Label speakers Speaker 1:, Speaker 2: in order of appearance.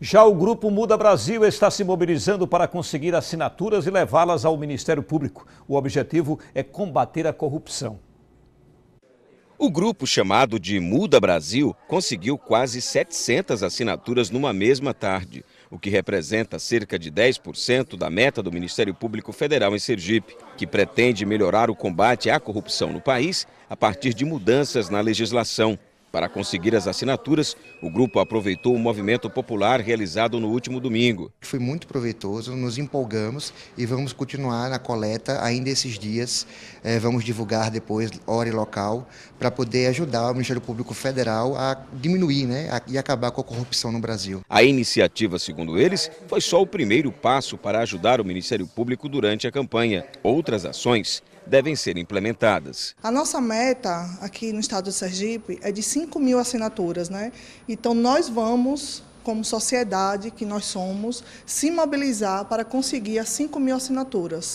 Speaker 1: Já o grupo Muda Brasil está se mobilizando para conseguir assinaturas e levá-las ao Ministério Público. O objetivo é combater a corrupção.
Speaker 2: O grupo chamado de Muda Brasil conseguiu quase 700 assinaturas numa mesma tarde, o que representa cerca de 10% da meta do Ministério Público Federal em Sergipe, que pretende melhorar o combate à corrupção no país a partir de mudanças na legislação. Para conseguir as assinaturas, o grupo aproveitou o movimento popular realizado no último domingo.
Speaker 3: Foi muito proveitoso, nos empolgamos e vamos continuar na coleta ainda esses dias. É, vamos divulgar depois hora e local para poder ajudar o Ministério Público Federal a diminuir né, a, e acabar com a corrupção no Brasil.
Speaker 2: A iniciativa, segundo eles, foi só o primeiro passo para ajudar o Ministério Público durante a campanha. Outras ações devem ser implementadas.
Speaker 4: A nossa meta aqui no estado de Sergipe é de 5 mil assinaturas, né? Então nós vamos como sociedade que nós somos, se mobilizar para conseguir as 5 mil assinaturas.